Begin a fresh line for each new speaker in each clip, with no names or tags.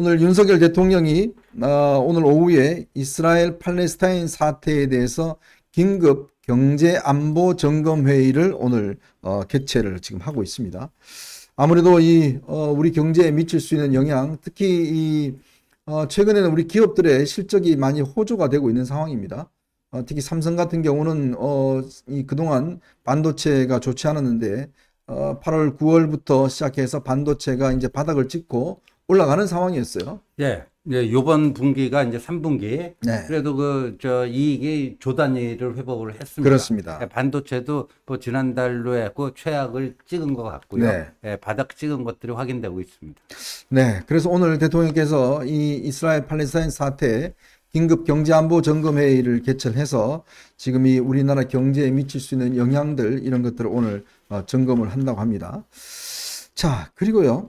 오늘 윤석열 대통령이 어, 오늘 오후에 이스라엘 팔레스타인 사태에 대해서 긴급 경제 안보 점검 회의를 오늘 어, 개최를 지금 하고 있습니다. 아무래도 이 어, 우리 경제에 미칠 수 있는 영향, 특히 이 최근에는 우리 기업들의 실적이 많이 호조가 되고 있는 상황입니다. 특히 삼성 같은 경우는 이 그동안 반도체가 좋지 않았는데 8월, 9월부터 시작해서 반도체가 이제 바닥을 찍고 올라가는 상황이었어요.
예. 이 요번 분기가 이제 3분기. 네. 그래도 그 저 이익이 조 단위를 회복을 했습니다. 그렇습니다. 예, 반도체도 뭐 지난달로 했고 최악을 찍은 것 같고요. 네. 예, 바닥 찍은 것들이 확인되고 있습니다.
네. 그래서 오늘 대통령께서 이 이스라엘 팔레스타인 사태 긴급 경제안보 점검회의를 개최해서 지금 이 우리나라 경제에 미칠 수 있는 영향들 이런 것들을 오늘 어, 점검을 한다고 합니다. 자, 그리고요.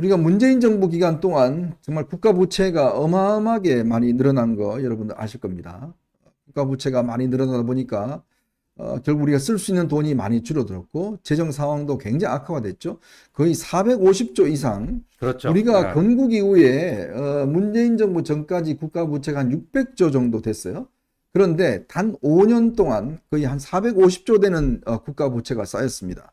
우리가 문재인 정부 기간 동안 정말 국가 부채가 어마어마하게 많이 늘어난 거 여러분들 아실 겁니다. 국가 부채가 많이 늘어나다 보니까 어, 결국 우리가 쓸 수 있는 돈이 많이 줄어들었고 재정 상황도 굉장히 악화됐죠. 거의 450조 이상.
그렇죠. 우리가 네.
건국 이후에 어, 문재인 정부 전까지 국가 부채가 한 600조 정도 됐어요. 그런데 단 5년 동안 거의 한 450조 되는 어, 국가 부채가 쌓였습니다.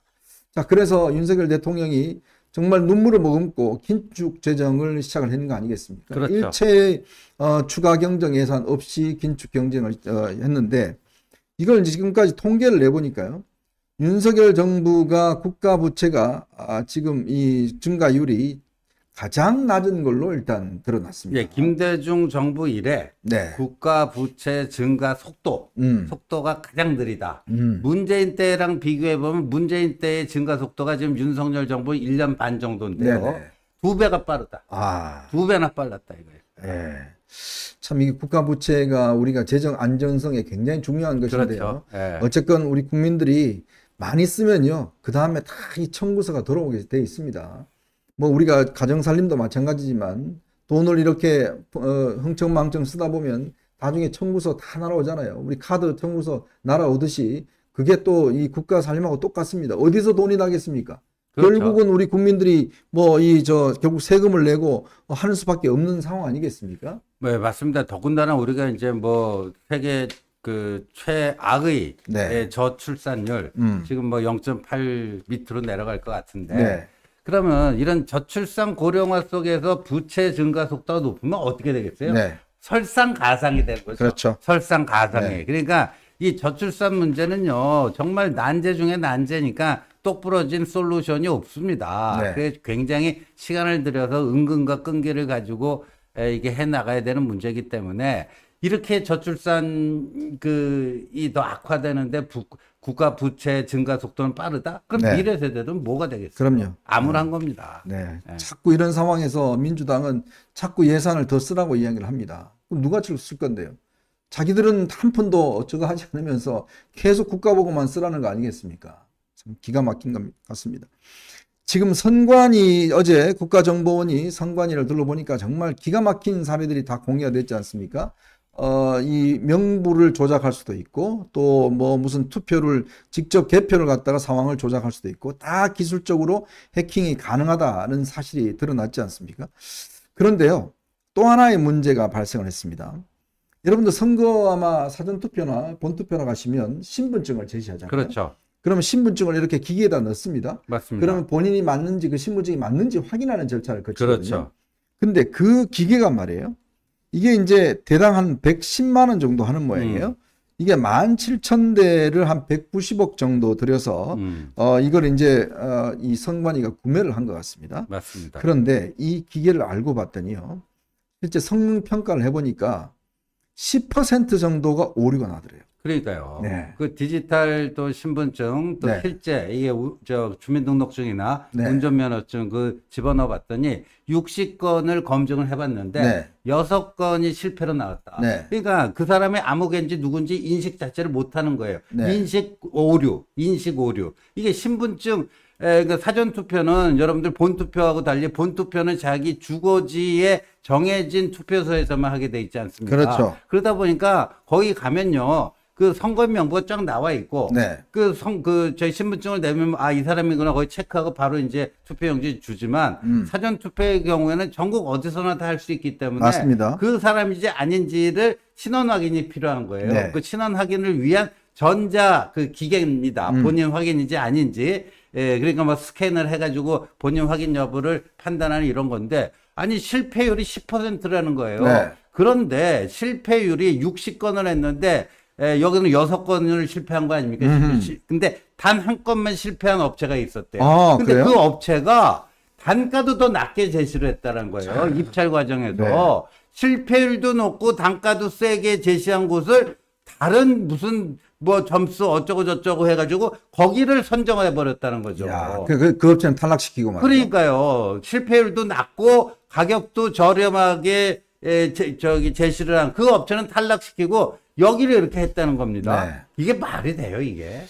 자, 그래서 윤석열 대통령이 정말 눈물을 머금고 긴축 재정을 시작을 했는 거 아니겠습니까? 그렇죠. 일체 어, 추가 경정 예산 없이 긴축 경쟁을 어, 했는데 이걸 지금까지 통계를 내보니까요. 윤석열 정부가 국가 부채가 아, 지금 이 증가율이 가장 낮은 걸로 일단 드러났습니다.
예, 김대중 정부 이래 네. 국가 부채 증가 속도, 음. 속도가 가장 느리다. 음. 문재인 때랑 비교해 보면 문재인 때의 증가 속도가 지금 윤석열 정부 1년 반 정도인데요. 네네. 두 배가 빠르다. 아. 두 배나 빨랐다
이거예요. 예. 참 이게 국가 부채가 우리가 재정 안전성에 굉장히 중요한 것인데요. 그렇죠. 예. 어쨌건 우리 국민들이 많이 쓰면요. 그다음에 다 이 청구서가 돌아오게 돼 있습니다. 뭐 우리가 가정 살림도 마찬가지지만 돈을 이렇게 어, 흥청망청 쓰다 보면 나중에 청구서 다 날아오잖아요. 우리 카드 청구서 날아오듯이 그게 또 이 국가 살림하고 똑같습니다. 어디서 돈이 나겠습니까? 그렇죠. 결국은 우리 국민들이 뭐 이 저 결국 세금을 내고 하는 수밖에 없는 상황 아니겠습니까?
네 맞습니다. 더군다나 우리가 이제 뭐 세계 그 최악의 네. 저출산율 음. 지금 뭐 0.8 밑으로 내려갈 것 같은데 네. 그러면 이런 저출산 고령화 속에서 부채 증가 속도가 높으면 어떻게 되겠어요? 네. 설상가상이 되는 거죠. 그렇죠. 설상가상이. 네. 그러니까 이 저출산 문제는요 정말 난제 중에 난제니까 똑부러진 솔루션이 없습니다. 네. 그래서 굉장히 시간을 들여서 은근과 끈기를 가지고 이게 해 나가야 되는 문제이기 때문에 이렇게 저출산 그이 더 악화되는데 부, 국가 부채 증가 속도는 빠르다? 그럼 네. 미래 세대들은 뭐가 되겠어요?
그럼요. 암울한 음. 겁니다. 네. 네. 자꾸 이런 상황에서 민주당은 자꾸 예산을 더 쓰라고 이야기를 합니다. 그럼 누가 쓸 건데요? 자기들은 한 푼도 어쩌고 하지 않으면서 계속 국가보고만 쓰라는 거 아니겠습니까? 참 기가 막힌 것 같습니다. 지금 선관위 어제 국가정보원이 선관위를 둘러보니까 정말 기가 막힌 사례들이 다 공개가 됐지 않습니까? 어, 이 명부를 조작할 수도 있고 또 뭐 무슨 투표를 직접 개표를 갖다가 상황을 조작할 수도 있고 다 기술적으로 해킹이 가능하다는 사실이 드러났지 않습니까? 그런데요. 또 하나의 문제가 발생을 했습니다. 여러분들 선거 아마 사전투표나 본투표나 가시면 신분증을 제시하잖아요. 그렇죠. 그러면 신분증을 이렇게 기계에다 넣습니다. 맞습니다. 그러면 본인이 맞는지 그 신분증이 맞는지 확인하는 절차를 거치거든요. 그렇죠. 근데 그 기계가 말이에요. 이게 이제 대당 한 110만 원 정도 하는 모양이에요. 음. 이게 17,000대를 한 190억 정도 들여서 음. 어 이걸 이제 어이 성관이가 구매를 한 것 같습니다. 맞습니다. 그런데 이 기계를 알고 봤더니요. 실제 성능 평가를 해 보니까 10% 정도가 오류가 나더래요.
그러니까요. 네. 그 디지털 또 신분증 또 네. 실제 이게 우, 저 주민등록증이나 네. 운전면허증 그 집어넣어 봤더니 60건을 검증을 해 봤는데 네. 여섯 건이 실패로 나왔다. 네. 그러니까 그 사람이 아무개인지 누군지 인식 자체를 못 하는 거예요. 네. 인식 오류, 인식 오류. 이게 신분증 에, 그 사전 투표는 여러분들 본 투표하고 달리 본 투표는 자기 주거지에 정해진 투표소에서만 하게 돼 있지 않습니까? 그렇죠. 그러다 보니까 거기 가면요. 그 선거 명부가 쫙 나와 있고 네. 그성 그 저희 신분증을 내면 아 이 사람이구나 거기 체크하고 바로 이제 투표용지 주지만 음. 사전 투표의 경우에는 전국 어디서나 다 할 수 있기 때문에 맞습니다. 그 사람인지 아닌지를 신원 확인이 필요한 거예요. 네. 그 신원 확인을 위한 전자 그 기계입니다. 음. 본인 확인인지 아닌지 예, 그러니까 뭐 스캔을 해가지고 본인 확인 여부를 판단하는 이런 건데 아니 실패율이 10%라는 거예요. 네. 그런데 실패율이 60건을 했는데 에, 예, 여기는 여섯 건을 실패한 거 아닙니까? 음. 근데 단 한 건만 실패한 업체가 있었대요. 아, 근데 그 그래요? 그 업체가 단가도 더 낮게 제시를 했다는 거예요. 자, 입찰 과정에서 네. 실패율도 높고 단가도 세게 제시한 곳을 다른 무슨 뭐 점수 어쩌고 저쩌고 해가지고 거기를 선정해 버렸다는 거죠. 야,
그, 그, 그 업체는 탈락시키고 말이죠.
그러니까요. 실패율도 낮고 가격도 저렴하게 에, 예, 제, 저기 제시를 한 그 업체는 탈락시키고 여기를 이렇게 했다는 겁니다. 네. 이게 말이 돼요, 이게.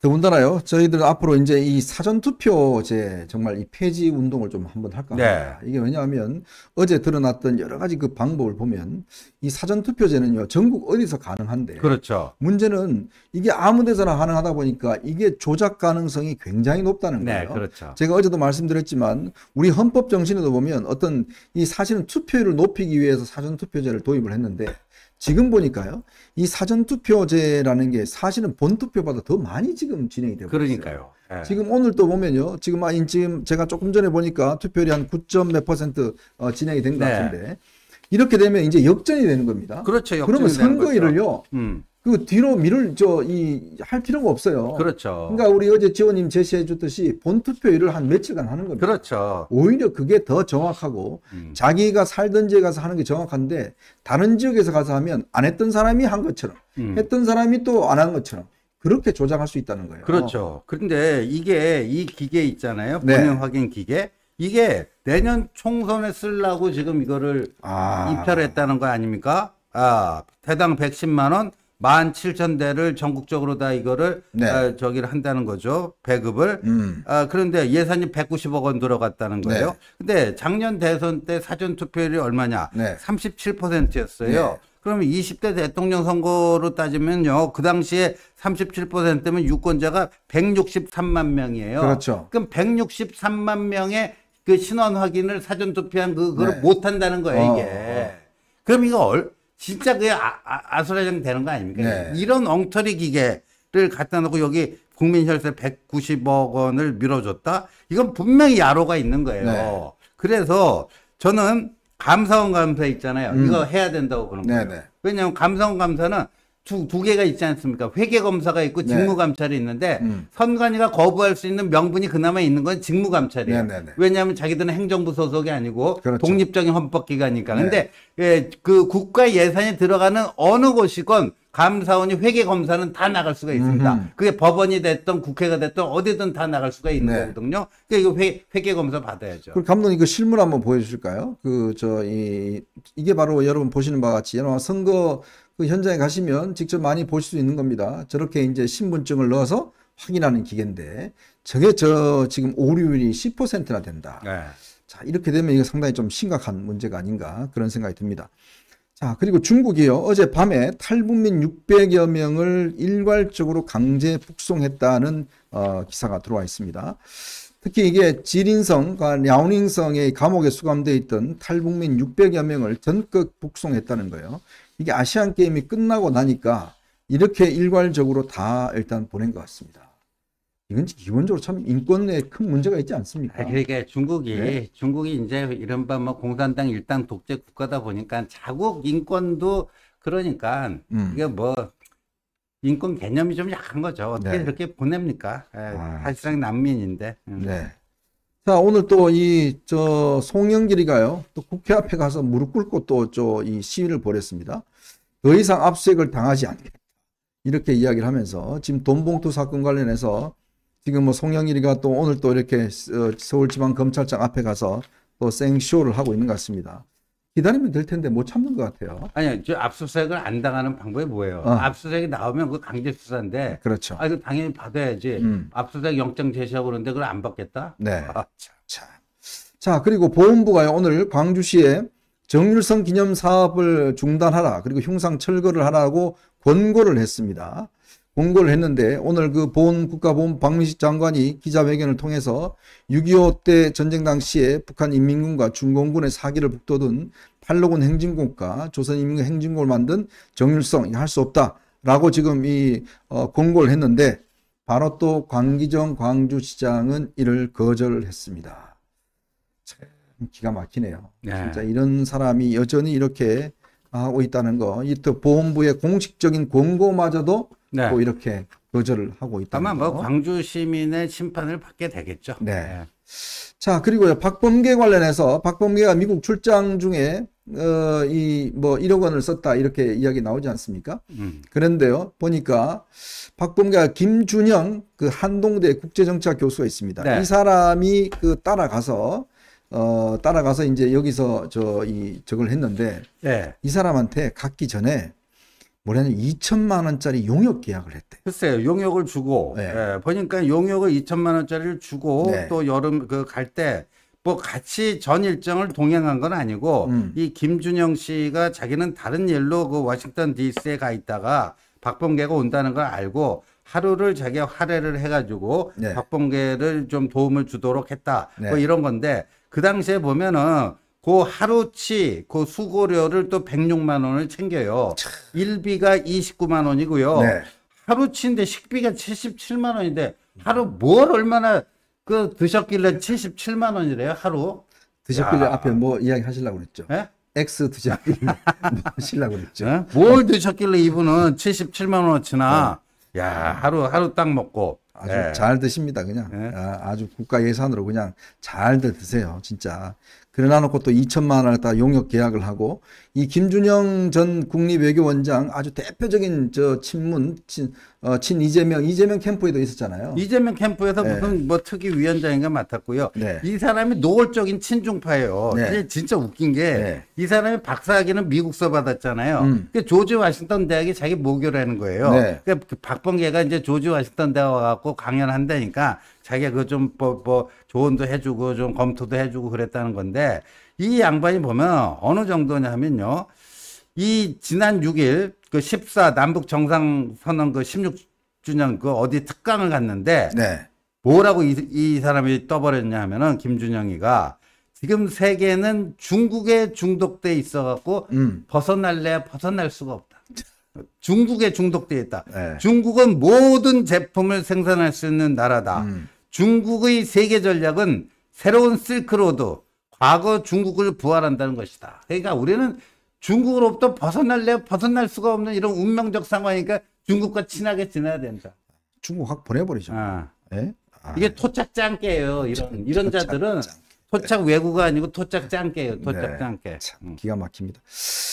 더군다나요, 저희들 앞으로 이제 이 사전투표제 정말 이 폐지 운동을 좀 한번 할까 네. 합니다. 네. 이게 왜냐하면 어제 드러났던 여러 가지 그 방법을 보면 이 사전투표제는요, 전국 어디서 가능한데. 그렇죠. 문제는 이게 아무 데서나 가능하다 보니까 이게 조작 가능성이 굉장히 높다는 네, 거예요. 네, 그렇죠. 제가 어제도 말씀드렸지만 우리 헌법 정신에도 보면 어떤 이 사실은 투표율을 높이기 위해서 사전투표제를 도입을 했는데 지금 보니까요. 이 사전투표제라는 게 사실은 본투표보다 더 많이 지금 진행이 되고
그러니까요. 예. 지금
오늘 또 보면요. 지금 아, 지금 제가 조금 전에 보니까 투표율이 한 9점 몇 퍼센트 어, 진행이 된것 네. 같은데 이렇게 되면 이제 역전이 되는 겁니다. 그렇죠. 그러면 선거일을요. 음. 그 뒤로 미룰 저이 할 필요가 없어요. 그렇죠. 그러니까 우리 어제 지원님 제시해 줬듯이 본투표 일을 한 며칠간 하는 겁니다. 그렇죠. 오히려 그게 더 정확하고 음. 자기가 살던 지역에 가서 하는 게 정확한데 다른 지역에서 가서 하면 안 했던 사람이 한 것처럼 음. 했던 사람이 또 안 한 것처럼 그렇게 조작할 수 있다는 거예요. 그렇죠.
그런데 이게 이 기계 있잖아요. 본인 네. 확인 기계. 이게 내년 총선에 쓰려고 지금 이거를 아... 입찰했다는 거 아닙니까? 아, 대당 110만 원만 칠천 대를 전국적으로 다 이거를 네. 어, 저기를 한다는 거죠. 배급을. 음. 어, 그런데 예산이 백구십억 원 들어갔다는 네. 거예요. 네. 근데 작년 대선 때 사전 투표율이 얼마냐? 네. 삼십칠 퍼센트였어요 네. 그러면 20대 대통령 선거로 따지면요. 그 당시에 37%면 유권자가 163만 명이에요. 그렇죠. 그럼 163만 명의 그 신원 확인을 사전 투표한 그, 그걸 네. 못 한다는 거예요, 이게. 어, 어. 그럼 이거 얼 진짜 그게 아, 아아수라장 되는 거 아닙니까? 네. 이런 엉터리 기계를 갖다 놓고 여기 국민혈세 190억 원을 밀어줬다? 이건 분명히 야로가 있는 거예요. 네. 그래서 저는 감사원 감사 있잖아요. 음. 이거 해야 된다고 그런 거예요. 네네. 왜냐하면 감사원 감사는 두, 두 개가 있지 않습니까? 회계검사가 있고 네. 직무감찰이 있는데 음. 선관위가 거부할 수 있는 명분이 그나마 있는 건 직무감찰이에요. 네네네. 네. 왜냐하면 자기들은 행정부 소속이 아니고 그렇죠. 독립적인 헌법기관이니까. 네. 근데 예, 그 국가 예산이 들어가는 어느 곳이건 감사원이 회계검사는 다 나갈 수가 있습니다. 음흠. 그게 법원이 됐던 국회가 됐던 어디든 다 나갈 수가 있는 네. 거거든요. 그러니까 이거 회, 회계검사 받아야죠. 그럼
감독님 그 실물 한번 보여주실까요? 그 저 이 이게 바로 여러분 보시는 바와 같이 여러 선거 그 현장에 가시면 직접 많이 볼 수 있는 겁니다. 저렇게 이제 신분증을 넣어서 확인하는 기계인데 저게 저 지금 오류율이 10%나 된다. 네. 자 이렇게 되면 이거 상당히 좀 심각한 문제가 아닌가 그런 생각이 듭니다. 자 그리고 중국이요 어제 밤에 탈북민 600여 명을 일괄적으로 강제 북송했다는 어, 기사가 들어와 있습니다. 특히 이게 지린성, 그러니까 랴오닝성의 감옥에 수감되어 있던 탈북민 600여 명을 전격 북송했다는 거예요. 이게 아시안 게임이 끝나고 나니까 이렇게 일괄적으로 다 일단 보낸 것 같습니다. 이건 기본적으로 참 인권에 큰 문제가 있지 않습니까? 그러니까
중국이 네. 중국이 이제 이른바 뭐 공산당 일당 독재 국가다 보니까 자국 인권도 그러니까 음. 이게 뭐 인권 개념이 좀 약한 거죠. 어떻게 네. 그렇게 보냅니까? 예, 아, 사실상 난민인데. 음. 네.
자 오늘 또 이 저 송영길이가요 또 국회 앞에 가서 무릎 꿇고 또 저 이 시위를 벌였습니다. 더 이상 압수색을 당하지 않겠다. 이렇게 이야기를 하면서 지금 돈봉투 사건 관련해서 지금 뭐 송영일이가 또 오늘 또 이렇게 어, 서울지방검찰청 앞에 가서 또 생쇼를 하고 있는 것 같습니다. 기다리면 될 텐데 못 참는 것 같아요.
아니요, 저 압수수색을 안 당하는 방법이 뭐예요? 어. 압수수색이 나오면 그 강제 수사인데. 그렇죠. 아, 이거 당연히 받아야지. 음. 압수수색 영장 제시하고 그러는데 그걸 안 받겠다? 네. 아, 참.
자, 그리고 보훈부가 오늘 광주시에 정률성 기념 사업을 중단하라 그리고 형상 철거를 하라고 권고를 했습니다. 권고를 했는데 오늘 그 보훈국가보훈 박민식 장관이 기자회견을 통해서 6.25 때 전쟁 당시에 북한 인민군과 중공군의 사기를 북돋은 팔로군 행진군과 조선인민군 행진군을 만든 정률성 할 수 없다라고 지금 이 어, 권고를 했는데 바로 또 광기정 광주시장은 이를 거절했습니다. 기가 막히네요. 네. 진짜 이런 사람이 여전히 이렇게 하고 있다는 거. 이또 보험부의 공식적인 권고마저도 네. 또 이렇게 거절을 하고 있다. 아마 뭐
광주 시민의 심판을 받게 되겠죠. 네. 네.
자그리고 박범계 관련해서 박범계가 미국 출장 중에 어, 이뭐 1억 원을 썼다 이렇게 이야기 나오지 않습니까? 음. 그런데요 보니까 박범계가 김준영 그 한동대 국제정치학 교수가 있습니다. 네. 이 사람이 그 따라가서 어, 따라가서 이제 여기서 저이 저걸 했는데 네. 이 사람한테 갔기 전에 뭐냐면 2천만 원짜리 용역 계약을 했대.
글쎄요, 용역을 주고 네. 예, 보니까 용역을 2천만 원짜리를 주고 네. 또 여름 그 갈 때 뭐 같이 전 일정을 동행한 건 아니고 음. 이 김준영 씨가 자기는 다른 일로 그 워싱턴 D.C.에 가 있다가 박범계가 온다는 걸 알고 하루를 자기가 할애를 해가지고 네. 박봉계를좀 도움을 주도록 했다. 뭐 네. 이런 건데 그 당시에 보면은 그 하루치 그 수고료를 또 106만 원을 챙겨요. 참. 일비가 29만 원이고요. 네. 하루치인데 식비가 77만 원인데 하루 뭘 얼마나 그 드셨길래 77만 원이래요 하루? 드셨길래 야. 앞에 뭐 이야기 하시려고
그랬죠? 예? X 드셨길래 뭐 하시려고 그랬죠?
예? 뭘 드셨길래 이분은
77만 원어치나 네.
야 하루 하루 딱 먹고
아주 예. 잘 드십니다 그냥 예. 아, 주 국가 예산으로 그냥 잘 드세요 진짜 그러나 놓고 또 2천만 원을 다 용역 계약을 하고 이 김준영 전 국립외교원장 아주 대표적인 저 친문 친, 어, 친 이재명 이재명 캠프에도 있었잖아요. 이재명 캠프에서 네. 무슨 뭐
특위 위원장인가 맡았고요. 네. 이 사람이 노골적인 친중파예요. 네. 진짜 웃긴 게이 네. 사람이 박사학위는 미국서 받았잖아요. 음. 그 조지 와싱턴 대학이 자기 모교라는 거예요. 네. 그러니까 그 박범계가 이제 조지 와싱턴 대학 와갖고 강연한다니까 자기가 그좀 뭐, 뭐 조언도 해주고 좀 검토도 해주고 그랬다는 건데 이 양반이 보면 어느 정도냐면요. 이 지난 6일 그 14 남북 정상선언 그 16주년 그 어디 특강을 갔는데 네. 뭐라고 이, 이 사람이 떠버렸냐 하면은 김준영이가 지금 세계는 중국에 중독돼 있어갖고 음. 벗어날래 벗어날 수가 없다. 중국에 중독돼 있다. 네. 중국은 모든 제품을 생산할 수 있는 나라다. 음. 중국의 세계 전략은 새로운 실크로드, 과거 중국을 부활한다는 것이다. 그러니까 우리는 중국으로부터 벗어날래 벗어날 수가 없는 이런 운명적 상황이니까 중국과 친하게 지내야 된다.
중국 확 보내버리죠. 아. 네? 아. 이게 토착
짱깨요 이런 이런 토착, 자들은 토착 외구가 아니고 토착 짱깨요 토착 네,
깨참 음. 기가 막힙니다.